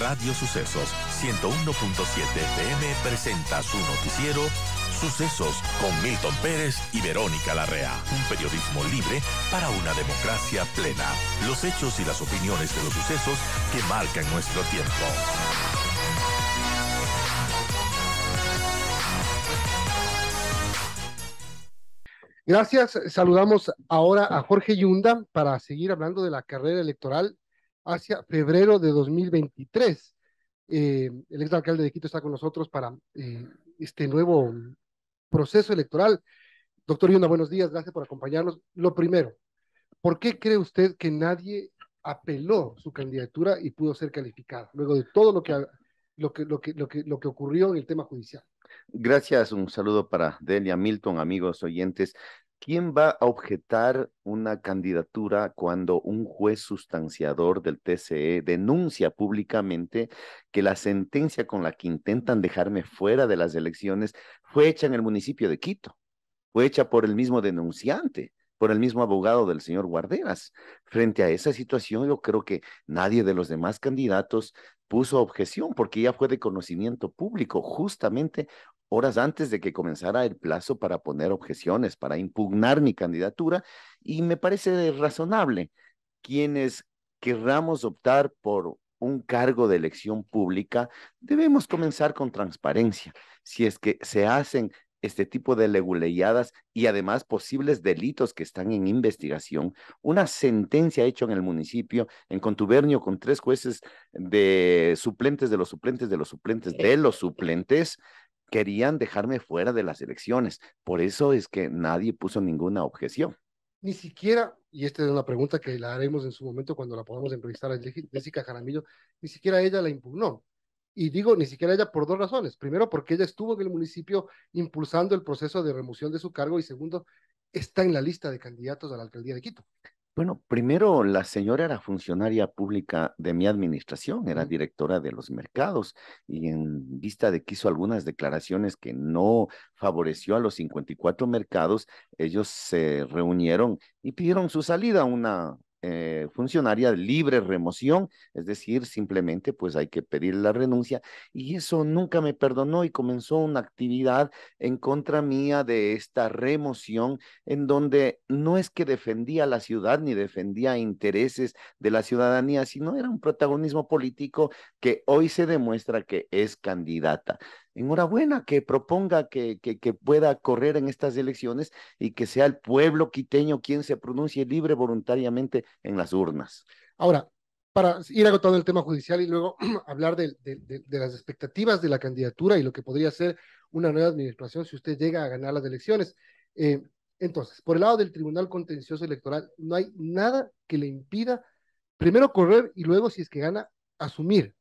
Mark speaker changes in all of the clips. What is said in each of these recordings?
Speaker 1: Radio Sucesos 101.7 FM presenta su noticiero Sucesos con Milton Pérez y Verónica Larrea. Un periodismo libre para una democracia plena. Los hechos y
Speaker 2: las opiniones de los sucesos que marcan nuestro tiempo. Gracias. Saludamos ahora a Jorge Yunda para seguir hablando de la carrera electoral hacia febrero de 2023. Eh, el exalcalde de Quito está con nosotros para eh, este nuevo proceso electoral. Doctor Yuna, buenos días, gracias por acompañarnos. Lo primero, ¿por qué cree usted que nadie apeló su candidatura y pudo ser calificada luego de todo lo que, lo que, lo que, lo que, lo que ocurrió en el tema judicial?
Speaker 1: Gracias, un saludo para Delia Milton, amigos oyentes. ¿Quién va a objetar una candidatura cuando un juez sustanciador del TCE denuncia públicamente que la sentencia con la que intentan dejarme fuera de las elecciones fue hecha en el municipio de Quito? Fue hecha por el mismo denunciante, por el mismo abogado del señor Guarderas. Frente a esa situación, yo creo que nadie de los demás candidatos puso objeción porque ya fue de conocimiento público, justamente horas antes de que comenzara el plazo para poner objeciones, para impugnar mi candidatura, y me parece razonable quienes querramos optar por un cargo de elección pública, debemos comenzar con transparencia. Si es que se hacen este tipo de leguleyadas y además posibles delitos que están en investigación, una sentencia hecha en el municipio en contubernio con tres jueces de suplentes de los suplentes de los suplentes de los suplentes querían dejarme fuera de las elecciones. Por eso es que nadie puso ninguna objeción.
Speaker 2: Ni siquiera, y esta es una pregunta que la haremos en su momento cuando la podamos entrevistar a Jessica Jaramillo, ni siquiera ella la impugnó. Y digo, ni siquiera ella por dos razones. Primero, porque ella estuvo en el municipio impulsando el proceso de remoción de su cargo y segundo, está en la lista de candidatos a la alcaldía de Quito.
Speaker 1: Bueno, primero la señora era funcionaria pública de mi administración, era directora de los mercados y en vista de que hizo algunas declaraciones que no favoreció a los 54 mercados, ellos se reunieron y pidieron su salida a una eh, funcionaria de libre remoción, es decir, simplemente pues hay que pedir la renuncia y eso nunca me perdonó y comenzó una actividad en contra mía de esta remoción en donde no es que defendía la ciudad ni defendía intereses de la ciudadanía, sino era un protagonismo político que hoy se demuestra que es candidata enhorabuena, que proponga que, que, pueda correr en estas elecciones y que sea el pueblo quiteño quien se pronuncie libre voluntariamente en las urnas.
Speaker 2: Ahora, para ir agotando el tema judicial y luego hablar de, las expectativas de la candidatura y lo que podría ser una nueva administración si usted llega a ganar las elecciones. Eh, entonces, por el lado del Tribunal Contencioso Electoral, no hay nada que le impida primero correr y luego, si es que gana, asumir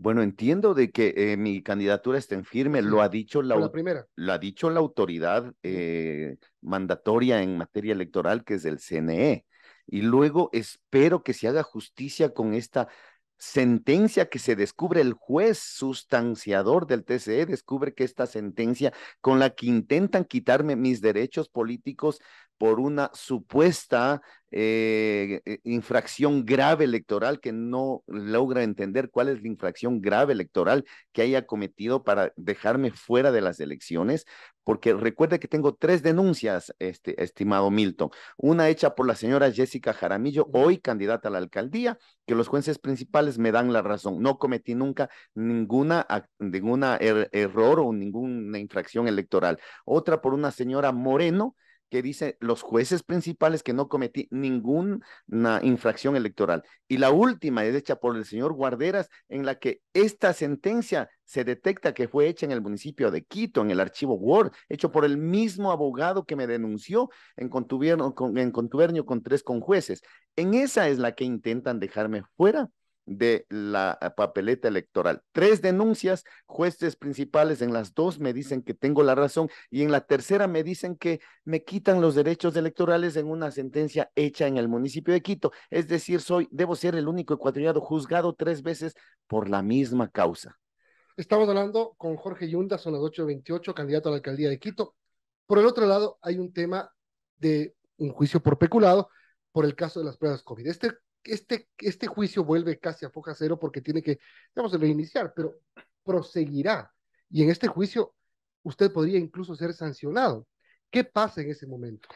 Speaker 1: bueno, entiendo de que eh, mi candidatura está en firme, lo ha dicho la, primera. Lo ha dicho la autoridad eh, mandatoria en materia electoral, que es el CNE. Y luego espero que se haga justicia con esta sentencia que se descubre, el juez sustanciador del TCE descubre que esta sentencia con la que intentan quitarme mis derechos políticos por una supuesta eh, eh, infracción grave electoral que no logra entender cuál es la infracción grave electoral que haya cometido para dejarme fuera de las elecciones, porque recuerde que tengo tres denuncias, este, estimado Milton, una hecha por la señora Jessica Jaramillo, hoy candidata a la alcaldía, que los jueces principales me dan la razón, no cometí nunca ninguna, ninguna er-, error o ninguna infracción electoral, otra por una señora Moreno, que dice los jueces principales que no cometí ninguna infracción electoral. Y la última es hecha por el señor Guarderas, en la que esta sentencia se detecta que fue hecha en el municipio de Quito, en el archivo Word, hecho por el mismo abogado que me denunció en contubernio con, en contubernio con tres conjueces. En esa es la que intentan dejarme fuera de la eh, papeleta electoral. Tres denuncias, jueces principales en las dos me dicen que tengo la razón y en la tercera me dicen que me quitan los derechos electorales en una sentencia hecha en el municipio de Quito. Es decir, soy, debo ser el único ecuatoriano juzgado tres veces por la misma causa.
Speaker 2: Estamos hablando con Jorge Yunda, son las 8.28, candidato a la alcaldía de Quito. Por el otro lado, hay un tema de un juicio por peculado por el caso de las pruebas COVID. Este este, este juicio vuelve casi a foja cero porque tiene que, a reiniciar, pero proseguirá. Y en este juicio usted podría incluso ser sancionado. ¿Qué pasa en ese momento?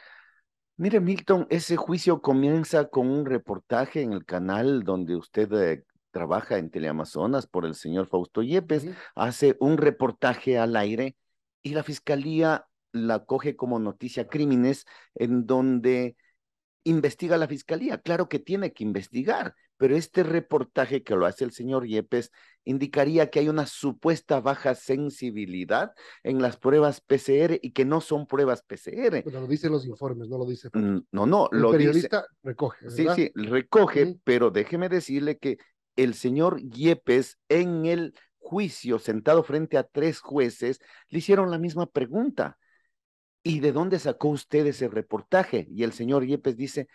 Speaker 1: Mire, Milton, ese juicio comienza con un reportaje en el canal donde usted eh, trabaja en Teleamazonas por el señor Fausto Yepes, hace un reportaje al aire y la fiscalía la coge como noticia crímenes en donde investiga la fiscalía. Claro que tiene que investigar, pero este reportaje que lo hace el señor Yepes indicaría que hay una supuesta baja sensibilidad en las pruebas PCR y que no son pruebas PCR.
Speaker 2: Pero lo dicen los informes, no lo dice. Mm, no, no, el periodista recoge. ¿verdad? Sí, sí,
Speaker 1: recoge, pero déjeme decirle que el señor Yepes en el juicio, sentado frente a tres jueces, le hicieron la misma pregunta ¿Y de dónde sacó usted ese reportaje? Y el señor Yepes dice,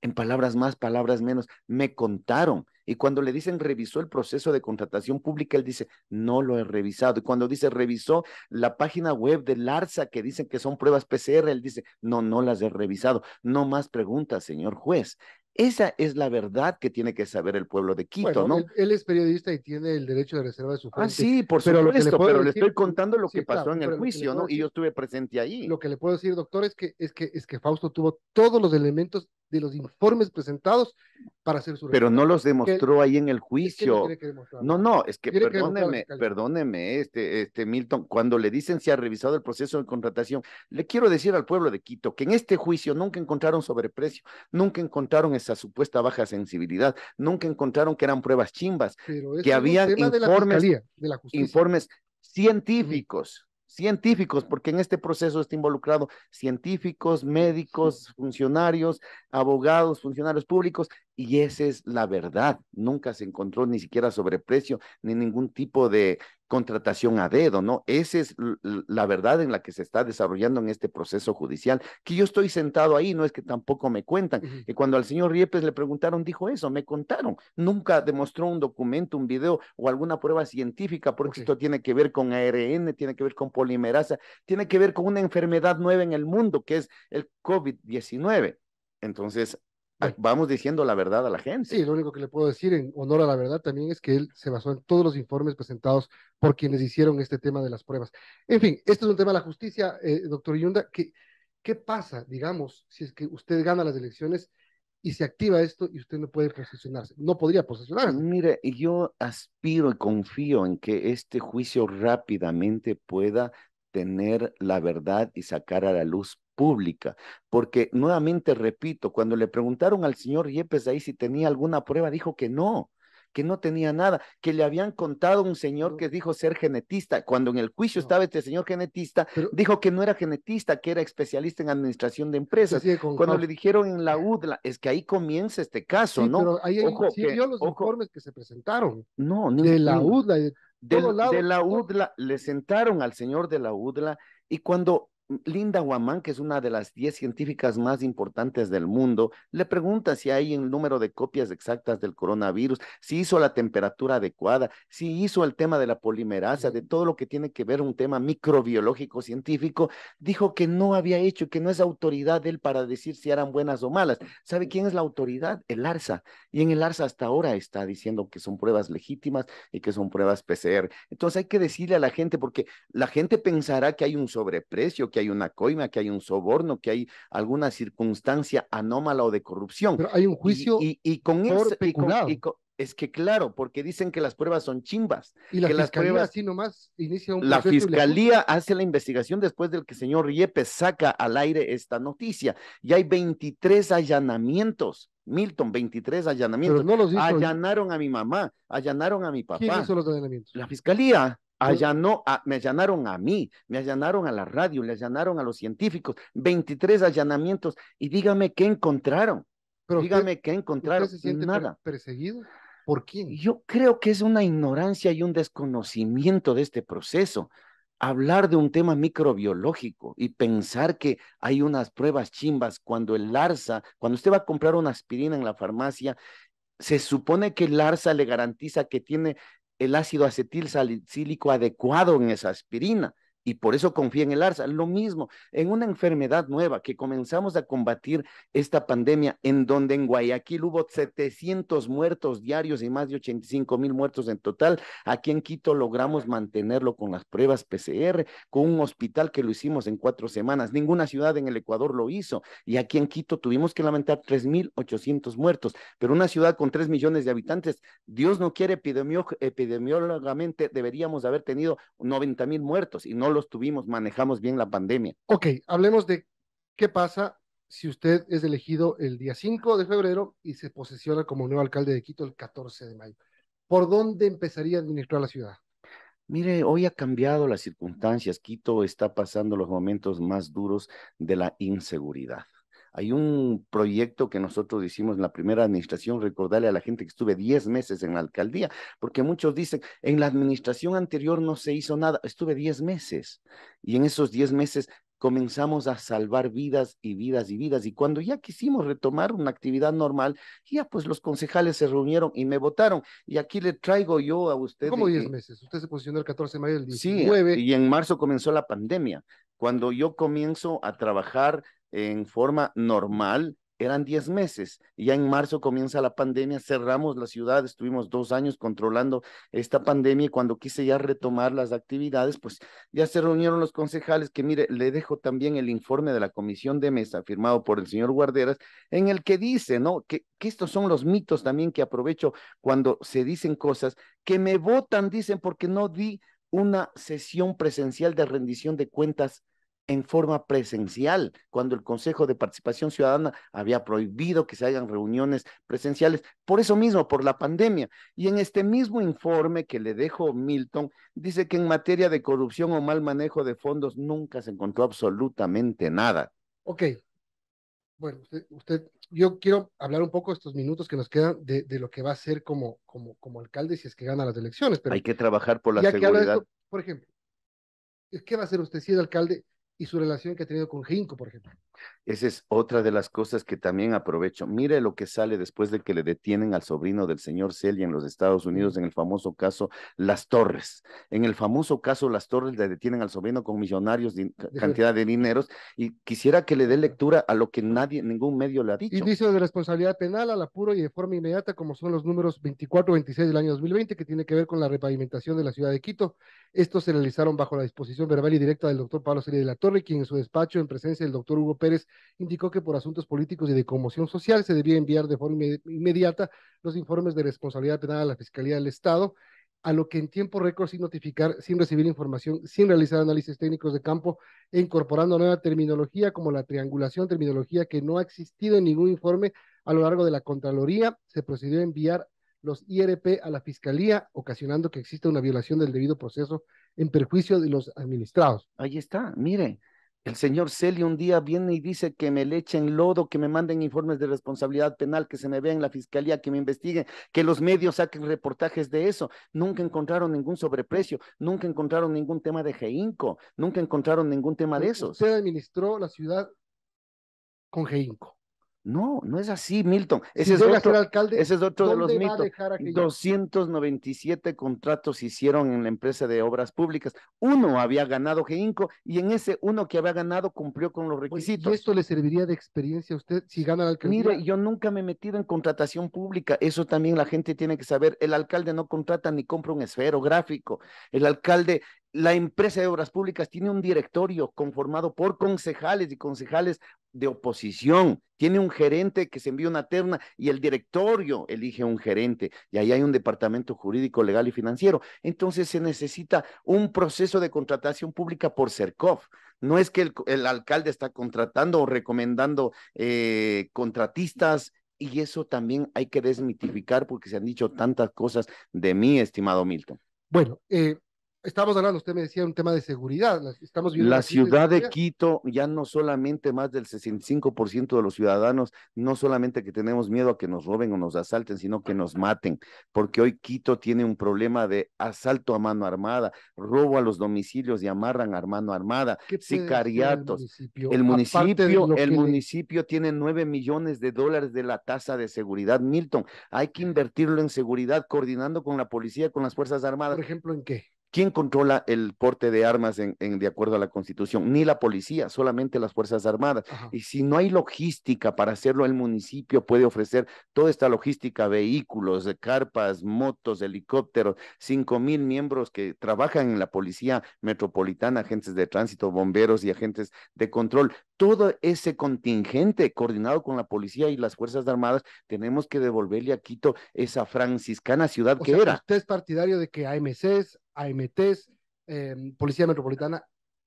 Speaker 1: en palabras más, palabras menos, me contaron. Y cuando le dicen revisó el proceso de contratación pública, él dice, no lo he revisado. Y cuando dice revisó la página web de Larsa, que dicen que son pruebas PCR, él dice, no, no las he revisado. No más preguntas, señor juez. Esa es la verdad que tiene que saber el pueblo de Quito, ¿no?
Speaker 2: Él, es periodista y tiene el derecho de reserva de su fuente. Ah, sí, por supuesto, pero le estoy contando lo que pasó en el juicio, ¿no? y yo estuve presente ahí. Lo que le puedo decir, doctor, es que, es que, es que Fausto tuvo todos los elementos de los informes presentados para hacer su Pero no los demostró ahí en el juicio. no,
Speaker 1: no, es que perdóneme, perdóneme, este, este Milton, cuando le dicen si ha revisado el proceso de contratación, le quiero decir al pueblo de Quito que en este juicio nunca encontraron sobreprecio, nunca encontraron esa supuesta baja sensibilidad, nunca encontraron que eran pruebas chimbas, que había informes, científicos científicos, porque en este proceso está involucrado científicos, médicos, funcionarios, abogados, funcionarios públicos y esa es la verdad. Nunca se encontró ni siquiera sobreprecio ni ningún tipo de contratación a dedo, ¿no? Esa es la verdad en la que se está desarrollando en este proceso judicial, que yo estoy sentado ahí, no es que tampoco me cuentan. Y cuando al señor Riepes le preguntaron, dijo eso, me contaron. Nunca demostró un documento, un video o alguna prueba científica, porque esto tiene que ver con ARN, tiene que ver con polimerasa, tiene que ver con una enfermedad nueva en el mundo, que es el COVID-19. Entonces, Ah, vamos diciendo la verdad a la gente.
Speaker 2: Sí, lo único que le puedo decir en honor a la verdad también es que él se basó en todos los informes presentados por quienes hicieron este tema de las pruebas. En fin, este es un tema de la justicia, eh, doctor Yunda, que ¿qué pasa, digamos, si es que usted gana las elecciones y se activa esto y usted no puede posesionarse? No podría posesionarse.
Speaker 1: Mire, yo aspiro y confío en que este juicio rápidamente pueda tener la verdad y sacar a la luz pública. Porque nuevamente repito, cuando le preguntaron al señor Yepes ahí si tenía alguna prueba, dijo que no que no tenía nada, que le habían contado un señor que dijo ser genetista, cuando en el juicio estaba este señor genetista, dijo que no era genetista, que era especialista en administración de empresas. Cuando le dijeron en la UDLA, es que ahí comienza este caso, ¿no? ahí ojo, que, vio
Speaker 2: los informes que se presentaron. No, no de la UDLA. De, de la
Speaker 1: UDLA, le sentaron al señor de la UDLA y cuando Linda Guamán, que es una de las 10 científicas más importantes del mundo, le pregunta si hay el número de copias exactas del coronavirus, si hizo la temperatura adecuada, si hizo el tema de la polimerasa, de todo lo que tiene que ver un tema microbiológico científico. Dijo que no había hecho que no es autoridad él para decir si eran buenas o malas. ¿Sabe quién es la autoridad? El ARSA. Y en el ARSA hasta ahora está diciendo que son pruebas legítimas y que son pruebas PCR. Entonces hay que decirle a la gente, porque la gente pensará que hay un sobreprecio, que hay una coima, que hay un soborno, que hay alguna circunstancia anómala o de corrupción. Pero hay un juicio
Speaker 2: y, con eso,
Speaker 1: es que claro, porque dicen que las pruebas son chimbas. Y que las pruebas,
Speaker 2: así nomás inicia La fiscalía
Speaker 1: hace la investigación después del que el señor Riepe saca al aire esta noticia. Y hay 23 allanamientos. Milton, 23 allanamientos. no los Allanaron a mi mamá, allanaron a mi papá. ¿Quién hizo
Speaker 2: los allanamientos? La fiscalía.
Speaker 1: Allanó me allanaron a mí, me allanaron a la radio, le allanaron a los científicos, 23 allanamientos. Y dígame qué encontraron. dígame qué encontraron. no se siente Nada.
Speaker 2: perseguido?
Speaker 1: ¿Por quién? Yo creo que es una ignorancia y un desconocimiento de este proceso. Hablar de un tema microbiológico y pensar que hay unas pruebas chimbas cuando el Larsa, cuando usted va a comprar una aspirina en la farmacia, se supone que el Larsa le garantiza que tiene el ácido acetilsalicílico adecuado en esa aspirina y por eso confía en el ARSA. Lo mismo, en una enfermedad nueva que comenzamos a combatir esta pandemia, en donde en Guayaquil hubo 700 muertos diarios y más de 85 mil muertos en total, aquí en Quito logramos mantenerlo con las pruebas PCR, con un hospital que lo hicimos en cuatro semanas. Ninguna ciudad en el Ecuador lo hizo y aquí en Quito tuvimos que lamentar 3.800 muertos, pero una ciudad con 3 millones de habitantes, Dios no quiere epidemiológicamente, deberíamos haber tenido 90 mil muertos y no lo tuvimos, manejamos bien la pandemia.
Speaker 2: Ok, hablemos de qué pasa si usted es elegido el día 5 de febrero y se posesiona como nuevo alcalde de Quito el 14 de mayo. ¿Por dónde empezaría a administrar la ciudad? Mire, hoy
Speaker 1: ha cambiado las circunstancias. Quito está pasando los momentos más duros de la inseguridad. Hay un proyecto que nosotros hicimos en la primera administración, recordarle a la gente que estuve 10 meses en la alcaldía, porque muchos dicen, en la administración anterior no se hizo nada, estuve 10 meses y en esos 10 meses comenzamos a salvar vidas y vidas y vidas. Y cuando ya quisimos retomar una actividad normal, ya pues los concejales se reunieron y me votaron. Y aquí le traigo
Speaker 2: yo a usted. ¿Cómo 10 meses? Usted se posicionó el 14 de mayo del 19.
Speaker 1: y en marzo comenzó la pandemia. Cuando yo comienzo a trabajar en forma normal eran 10 meses. Ya en marzo comienza la pandemia, cerramos la ciudad, estuvimos dos años controlando esta pandemia y cuando quise ya retomar las actividades, pues ya se reunieron los concejales que mire, le dejo también el informe de la comisión de mesa firmado por el señor Guarderas, en el que dice, ¿no? Que, que estos son los mitos también que aprovecho cuando se dicen cosas que me votan, dicen, porque no di una sesión presencial de rendición de cuentas en forma presencial, cuando el Consejo de Participación Ciudadana había prohibido que se hagan reuniones presenciales, por eso mismo, por la pandemia. Y en este mismo informe que le dejo Milton, dice que en materia de corrupción o mal manejo de fondos nunca se encontró absolutamente nada.
Speaker 2: Ok. Bueno, usted, yo quiero hablar un poco estos minutos que nos quedan de, lo que va a ser como, como, como alcalde si es que gana las elecciones. Hay que
Speaker 1: trabajar por la seguridad.
Speaker 2: por ejemplo, ¿qué va a hacer usted si es alcalde? y su relación que ha tenido con Ginkgo, por ejemplo.
Speaker 1: Esa es otra de las cosas que también aprovecho. Mire lo que sale después de que le detienen al sobrino del señor Celia en los Estados Unidos en el famoso caso Las Torres. En el famoso caso Las Torres le detienen al sobrino con millonarios cantidad de dineros y quisiera que le dé lectura a lo que nadie, ningún medio le ha dicho. Indicio
Speaker 2: de responsabilidad penal al apuro y de forma inmediata como son los números 24-26 del año 2020 que tiene que ver con la repavimentación de la ciudad de Quito. Estos se realizaron bajo la disposición verbal y directa del doctor Pablo Celia de la Torre, quien en su despacho en presencia del doctor Hugo indicó que por asuntos políticos y de conmoción social se debía enviar de forma inmediata los informes de responsabilidad penal a la Fiscalía del Estado, a lo que en tiempo récord sin notificar, sin recibir información, sin realizar análisis técnicos de campo e incorporando nueva terminología como la triangulación, terminología que no ha existido en ningún informe a lo largo de la Contraloría, se procedió a enviar los IRP a la Fiscalía, ocasionando que exista una violación del debido proceso en perjuicio de los administrados. Ahí está, mire, el señor Celi un día viene y dice
Speaker 1: que me le echen lodo, que me manden informes de responsabilidad penal, que se me vea en la fiscalía, que me investiguen, que los medios saquen reportajes de eso. Nunca encontraron ningún sobreprecio, nunca encontraron ningún tema de GEINCO, nunca encontraron ningún tema de eso. Usted administró la ciudad con GEINCO. No, no es así, Milton. Ese, es, otro, alcalde, ese es otro de los mitos. 297 contratos hicieron en la empresa de obras públicas. Uno había ganado Geinco y en ese uno que había ganado cumplió con los requisitos. ¿Y esto le
Speaker 2: serviría de experiencia a usted si gana la alcaldía? Mire,
Speaker 1: yo nunca me he metido en contratación pública. Eso también la gente tiene que saber. El alcalde no contrata ni compra un esfero gráfico. El alcalde la empresa de obras públicas tiene un directorio conformado por concejales y concejales de oposición, tiene un gerente que se envía una terna y el directorio elige un gerente y ahí hay un departamento jurídico, legal y financiero. Entonces se necesita un proceso de contratación pública por CERCOF. No es que el, alcalde está contratando o recomendando eh, contratistas, y eso también hay que desmitificar porque se han dicho tantas cosas de mí, estimado Milton.
Speaker 2: Bueno, eh, estamos hablando, usted me decía, un tema de seguridad. Estamos viendo la ciudad de,
Speaker 1: Quito, ya no solamente más del 65% de los ciudadanos, no solamente que tenemos miedo a que nos roben o nos asalten, sino que nos maten, porque hoy Quito tiene un problema de asalto a mano armada, robo a los domicilios y amarran a mano armada, sicariatos. El municipio, el municipio, tiene 9 millones de dólares de la tasa de seguridad, Milton. Hay que invertirlo en seguridad, coordinando con la policía, con las Fuerzas Armadas. Por
Speaker 2: ejemplo, ¿en qué?
Speaker 1: ¿Quién controla el porte de armas en, de acuerdo a la Constitución? Ni la policía, solamente las Fuerzas Armadas. Y si no hay logística para hacerlo, el municipio puede ofrecer toda esta logística, vehículos, eh, carpas, motos, helicópteros, cinco mil miembros que trabajan en la policía metropolitana, agentes de tránsito, bomberos y agentes de control todo ese contingente coordinado con la policía y las Fuerzas Armadas, tenemos que devolverle a Quito esa franciscana ciudad que era. ¿Usted
Speaker 2: es partidario de que AMCs, AMTs, em, Policía Metropolitana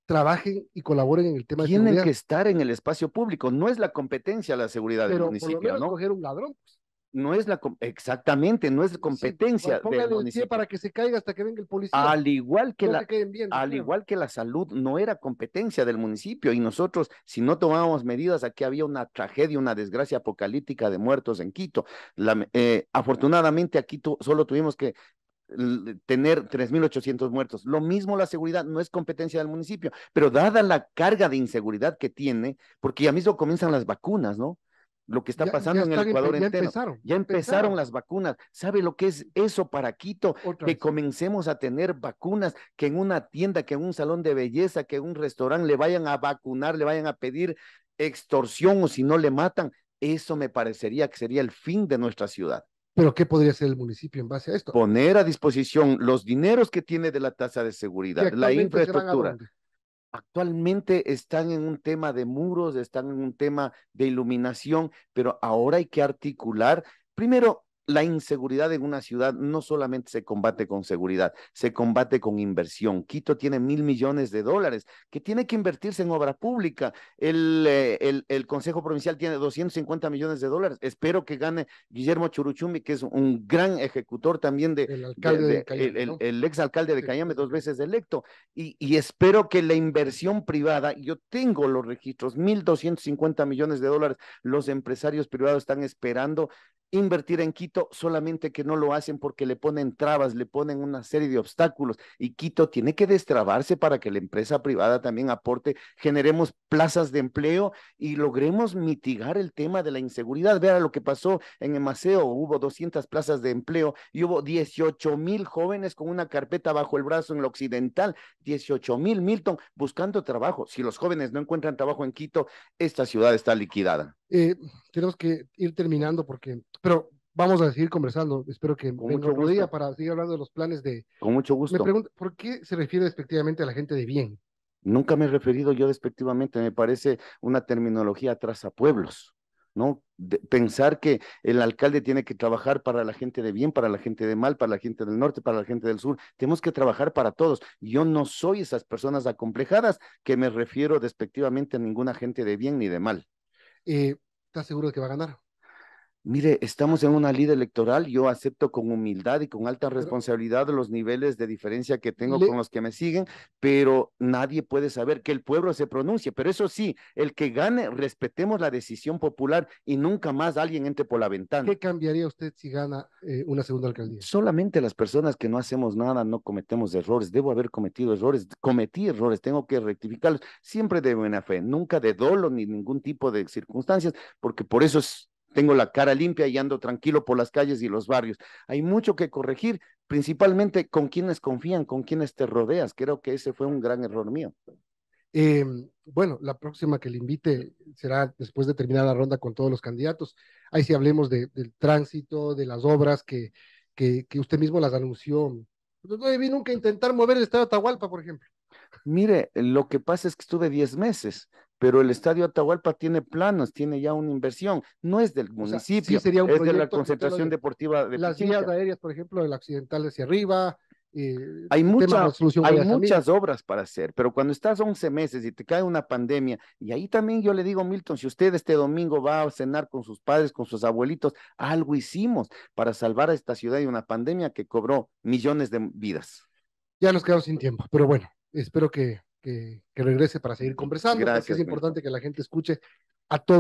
Speaker 2: trabajen y colaboren en el tema Tienen seguridad? que
Speaker 1: estar en el espacio público, no es la competencia la seguridad del municipio, ¿no?
Speaker 2: coger un ladrón. Pues
Speaker 1: no es la exactamente, no es pues, competencia. del municipio
Speaker 2: para que se caiga hasta que venga el policía. Al
Speaker 1: igual que la al igual que la salud no era competencia del municipio y nosotros si no tomábamos medidas aquí había una tragedia, una desgracia apocalíptica de muertos en Quito. Eh, afortunadamente aquí solo tuvimos que tener 3.800 muertos. Lo mismo la seguridad no es competencia del municipio, pero dada la carga de inseguridad que tiene, porque ya mismo comienzan las vacunas, ¿no? lo que está pasando en el Ecuador ya entero. Empezaron, ya empezaron, las vacunas. ¿Sabe lo que es eso para Quito? que comencemos a tener vacunas, que en una tienda, que en un salón de belleza, que en un restaurante le vayan a vacunar, le vayan a pedir extorsión o si no le matan. Eso me parecería que sería el fin de nuestra ciudad.
Speaker 2: Pero ¿qué podría hacer el municipio en base a esto?
Speaker 1: Poner a disposición los dineros que tiene de la tasa de seguridad, la infraestructura actualmente están en un tema de muros, están en un tema de iluminación, pero ahora hay que articular, primero, la inseguridad en una ciudad no solamente se combate con seguridad, se combate con inversión. Quito tiene mil millones de dólares que tiene que invertirse en obra pública. El, eh, el, Consejo Provincial tiene 250 millones de dólares. Espero que gane Guillermo Churuchumi, que es un gran ejecutor también de... El alcalde de, el, exalcalde de Cayame, dos veces electo. Y, y espero que la inversión privada, yo tengo los registros, 1.250 millones de dólares, los empresarios privados están esperando invertir en Quito, solamente que no lo hacen porque le ponen trabas, le ponen una serie de obstáculos y Quito tiene que destrabarse para que la empresa privada también aporte, generemos plazas de empleo y logremos mitigar el tema de la inseguridad. Vean lo que pasó en Emaceo, hubo 200 plazas de empleo y hubo 18 mil jóvenes con una carpeta bajo el brazo en lo occidental, 18 mil Milton buscando trabajo. Si los jóvenes no encuentran trabajo en Quito, esta ciudad está liquidada.
Speaker 2: Eh, tenemos que ir terminando porque, pero vamos a seguir conversando. Espero que Con día para seguir hablando de los planes de.
Speaker 1: Con mucho gusto. Me pregunto,
Speaker 2: ¿por qué se refiere despectivamente a la gente de bien?
Speaker 1: Nunca me he referido yo despectivamente, me parece una terminología atrás a pueblos, ¿no? pensar que el alcalde tiene que trabajar para la gente de bien, para la gente de mal, para la gente del norte, para la gente del sur. Tenemos que trabajar para todos. Yo no soy esas personas acomplejadas que me refiero despectivamente a ninguna gente de bien ni de mal
Speaker 2: eh, ¿estás seguro de que va a ganar?
Speaker 1: Mire, estamos en una liga electoral, yo acepto con humildad y con alta responsabilidad los niveles de diferencia que tengo con los que me siguen, pero nadie puede saber que el pueblo se pronuncie. Pero eso sí, el que gane, respetemos la decisión popular y nunca más alguien entre por la ventana.
Speaker 2: ¿Qué cambiaría usted si gana eh, una segunda alcaldía?
Speaker 1: Solamente las personas que no hacemos nada, no cometemos errores. Debo haber cometido errores, cometí errores, tengo que rectificarlos, siempre de buena fe, nunca de dolo ni ningún tipo de circunstancias, porque por eso es tengo la cara limpia y ando tranquilo por las calles y los barrios. Hay mucho que corregir, principalmente con quienes confían, con quienes te rodeas. Creo que ese fue un gran error mío.
Speaker 2: Em, bueno, la próxima que le invite será después de terminar la ronda con todos los candidatos. Ahí sí hablemos del tránsito, de las obras que, que, usted mismo las anunció. No debí nunca intentar mover el estado de Atahualpa, por ejemplo.
Speaker 1: Mire, lo que pasa es que estuve 10 meses pero el Estadio Atahualpa tiene planos, tiene ya una inversión, no es del municipio, sería es de la concentración deportiva de Las sillas
Speaker 2: aéreas, por ejemplo, el occidental hacia arriba. Eh, hay hay muchas
Speaker 1: obras para hacer, pero cuando estás 11 meses y te cae una pandemia, y ahí también yo le digo, Milton, si usted este domingo va a cenar con sus padres, con sus abuelitos, algo hicimos para salvar a esta ciudad de una pandemia que cobró millones de vidas.
Speaker 2: Ya nos quedamos sin tiempo, pero bueno, espero que que, regrese para seguir conversando, porque es importante que la gente escuche a todos.